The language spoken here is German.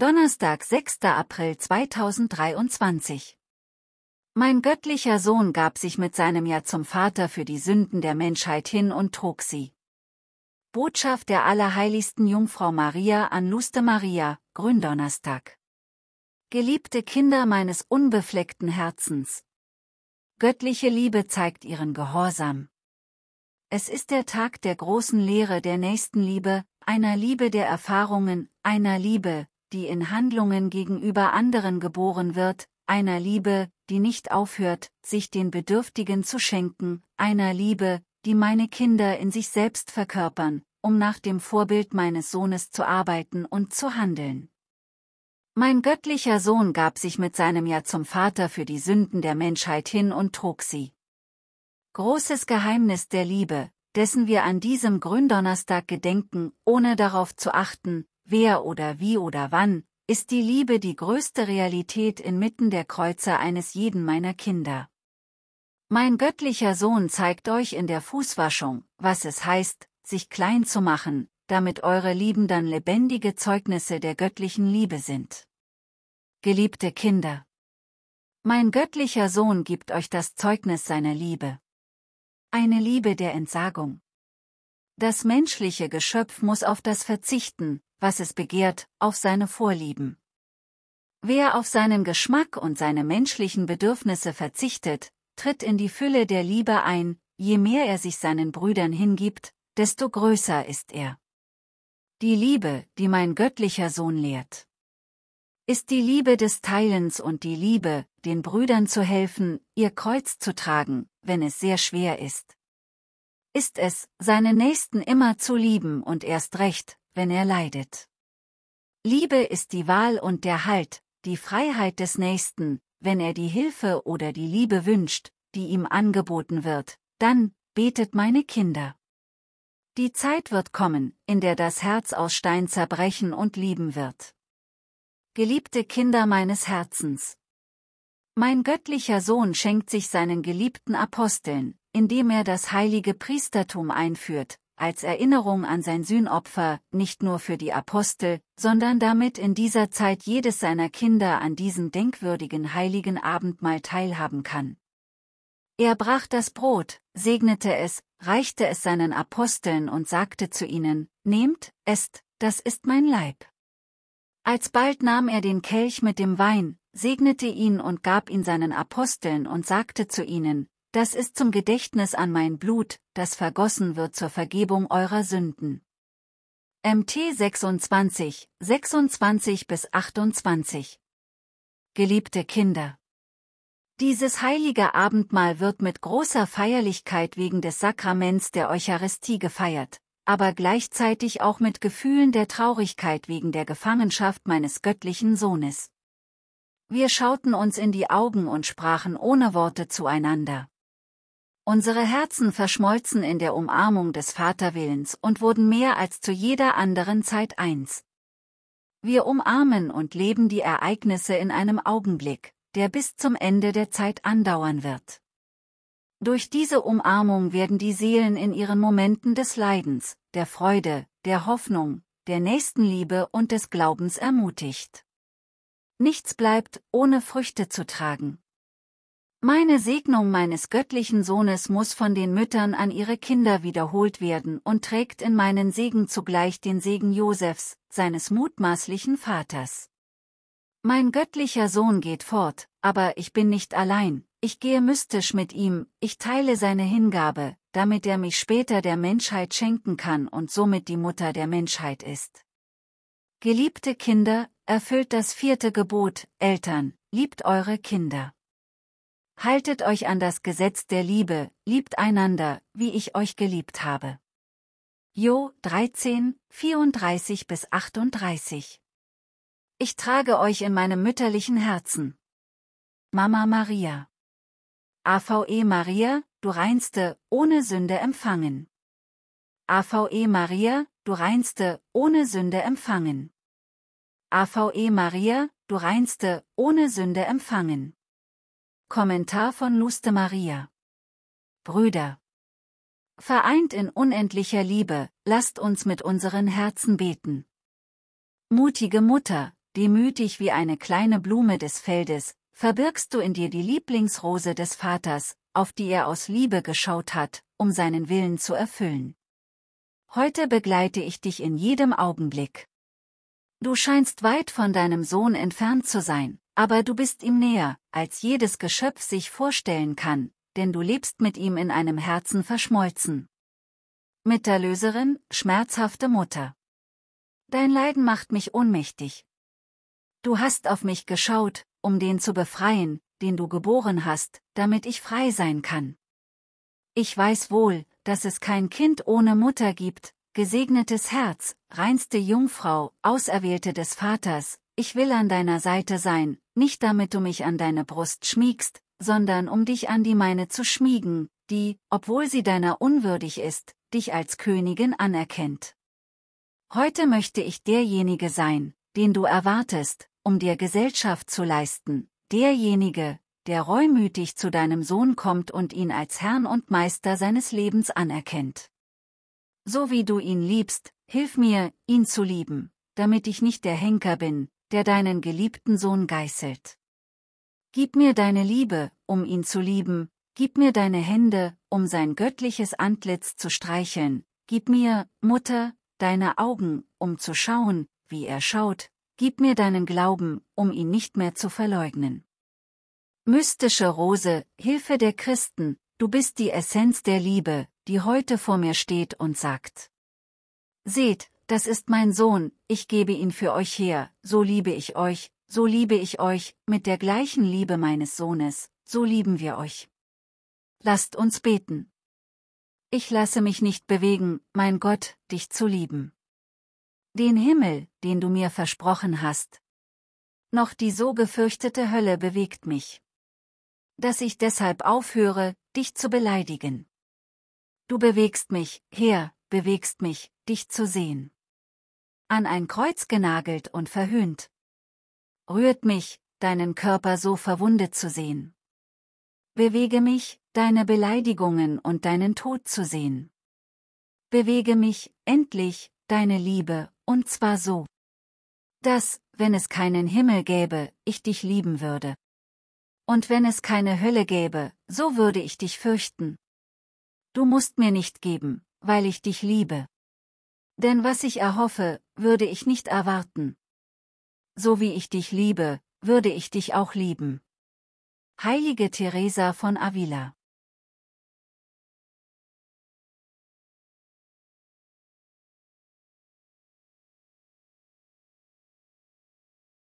Donnerstag, 6. April 2023. Mein göttlicher Sohn gab sich mit seinem Ja zum Vater für die Sünden der Menschheit hin und trug sie. Botschaft der allerheiligsten Jungfrau Maria an Luste Maria, Gründonnerstag. Geliebte Kinder meines unbefleckten Herzens. Göttliche Liebe zeigt ihren Gehorsam. Es ist der Tag der großen Lehre der Nächstenliebe, einer Liebe der Erfahrungen, einer Liebe, die in Handlungen gegenüber anderen geboren wird, einer Liebe, die nicht aufhört, sich den Bedürftigen zu schenken, einer Liebe, die meine Kinder in sich selbst verkörpern, um nach dem Vorbild meines Sohnes zu arbeiten und zu handeln. Mein göttlicher Sohn gab sich mit seinem Ja zum Vater für die Sünden der Menschheit hin und trug sie. Großes Geheimnis der Liebe, dessen wir an diesem Gründonnerstag gedenken, ohne darauf zu achten, wer oder wie oder wann, ist die Liebe die größte Realität inmitten der Kreuzer eines jeden meiner Kinder. Mein göttlicher Sohn zeigt euch in der Fußwaschung, was es heißt, sich klein zu machen, damit eure Lieben dann lebendige Zeugnisse der göttlichen Liebe sind. Geliebte Kinder, mein göttlicher Sohn gibt euch das Zeugnis seiner Liebe. Eine Liebe der Entsagung. Das menschliche Geschöpf muss auf das verzichten, was es begehrt, auf seine Vorlieben. Wer auf seinen Geschmack und seine menschlichen Bedürfnisse verzichtet, tritt in die Fülle der Liebe ein, je mehr er sich seinen Brüdern hingibt, desto größer ist er. Die Liebe, die mein göttlicher Sohn lehrt, ist die Liebe des Teilens und die Liebe, den Brüdern zu helfen, ihr Kreuz zu tragen, wenn es sehr schwer ist. Ist es, seine Nächsten immer zu lieben und erst recht, wenn er leidet. Liebe ist die Wahl und der Halt, die Freiheit des Nächsten, wenn er die Hilfe oder die Liebe wünscht, die ihm angeboten wird, dann, betet meine Kinder. Die Zeit wird kommen, in der das Herz aus Stein zerbrechen und lieben wird. Geliebte Kinder meines Herzens. Mein göttlicher Sohn schenkt sich seinen geliebten Aposteln, indem er das heilige Priestertum einführt, als Erinnerung an sein Sühnopfer, nicht nur für die Apostel, sondern damit in dieser Zeit jedes seiner Kinder an diesem denkwürdigen heiligen Abendmahl teilhaben kann. Er brach das Brot, segnete es, reichte es seinen Aposteln und sagte zu ihnen, Nehmt, esst, das ist mein Leib. Alsbald nahm er den Kelch mit dem Wein, segnete ihn und gab ihn seinen Aposteln und sagte zu ihnen, das ist zum Gedächtnis an mein Blut, das vergossen wird zur Vergebung eurer Sünden. MT 26, 26 bis 28 Geliebte Kinder! Dieses heilige Abendmahl wird mit großer Feierlichkeit wegen des Sakraments der Eucharistie gefeiert, aber gleichzeitig auch mit Gefühlen der Traurigkeit wegen der Gefangenschaft meines göttlichen Sohnes. Wir schauten uns in die Augen und sprachen ohne Worte zueinander. Unsere Herzen verschmolzen in der Umarmung des Vaterwillens und wurden mehr als zu jeder anderen Zeit eins. Wir umarmen und leben die Ereignisse in einem Augenblick, der bis zum Ende der Zeit andauern wird. Durch diese Umarmung werden die Seelen in ihren Momenten des Leidens, der Freude, der Hoffnung, der Nächstenliebe und des Glaubens ermutigt. Nichts bleibt, ohne Früchte zu tragen. Meine Segnung meines göttlichen Sohnes muss von den Müttern an ihre Kinder wiederholt werden und trägt in meinen Segen zugleich den Segen Josefs, seines mutmaßlichen Vaters. Mein göttlicher Sohn geht fort, aber ich bin nicht allein, ich gehe mystisch mit ihm, ich teile seine Hingabe, damit er mich später der Menschheit schenken kann und somit die Mutter der Menschheit ist. Geliebte Kinder, erfüllt das vierte Gebot, Eltern, liebt eure Kinder. Haltet euch an das Gesetz der Liebe, liebt einander, wie ich euch geliebt habe. Jo 13, 34 bis 38. Ich trage euch in meinem mütterlichen Herzen. Mama Maria. AVE Maria, du reinste, ohne Sünde empfangen. AVE Maria, du reinste, ohne Sünde empfangen. AVE Maria, du reinste, ohne Sünde empfangen. Kommentar von Luste Maria. Brüder. Vereint in unendlicher Liebe, lasst uns mit unseren Herzen beten. Mutige Mutter, demütig wie eine kleine Blume des Feldes, verbirgst du in dir die Lieblingsrose des Vaters, auf die er aus Liebe geschaut hat, um seinen Willen zu erfüllen. Heute begleite ich dich in jedem Augenblick. Du scheinst weit von deinem Sohn entfernt zu sein, aber du bist ihm näher, als jedes Geschöpf sich vorstellen kann, denn du lebst mit ihm in einem Herzen verschmolzen. Miterlöserin, schmerzhafte Mutter. Dein Leiden macht mich ohnmächtig. Du hast auf mich geschaut, um den zu befreien, den du geboren hast, damit ich frei sein kann. Ich weiß wohl, dass es kein Kind ohne Mutter gibt, gesegnetes Herz, reinste Jungfrau, Auserwählte des Vaters, ich will an deiner Seite sein, nicht damit du mich an deine Brust schmiegst, sondern um dich an die meine zu schmiegen, die, obwohl sie deiner unwürdig ist, dich als Königin anerkennt. Heute möchte ich derjenige sein, den du erwartest, um dir Gesellschaft zu leisten, derjenige, der reumütig zu deinem Sohn kommt und ihn als Herrn und Meister seines Lebens anerkennt. So wie du ihn liebst, hilf mir, ihn zu lieben, damit ich nicht der Henker bin, der deinen geliebten Sohn geißelt. Gib mir deine Liebe, um ihn zu lieben, gib mir deine Hände, um sein göttliches Antlitz zu streicheln, gib mir, Mutter, deine Augen, um zu schauen, wie er schaut, gib mir deinen Glauben, um ihn nicht mehr zu verleugnen. Mystische Rose, Hilfe der Christen, du bist die Essenz der Liebe, die heute vor mir steht und sagt. Seht, das ist mein Sohn, ich gebe ihn für euch her, so liebe ich euch, so liebe ich euch, mit der gleichen Liebe meines Sohnes, so lieben wir euch. Lasst uns beten. Ich lasse mich nicht bewegen, mein Gott, dich zu lieben. Den Himmel, den du mir versprochen hast. Noch die so gefürchtete Hölle bewegt mich. Dass ich deshalb aufhöre, dich zu beleidigen. Du bewegst mich, Herr, bewegst mich, dich zu sehen an ein Kreuz genagelt und verhöhnt. Rührt mich, deinen Körper so verwundet zu sehen. Bewege mich, deine Beleidigungen und deinen Tod zu sehen. Bewege mich, endlich, deine Liebe, und zwar so, dass, wenn es keinen Himmel gäbe, ich dich lieben würde. Und wenn es keine Hölle gäbe, so würde ich dich fürchten. Du musst mir nicht geben, weil ich dich liebe. Denn was ich erhoffe, würde ich nicht erwarten. So wie ich dich liebe, würde ich dich auch lieben. Heilige Teresa von Avila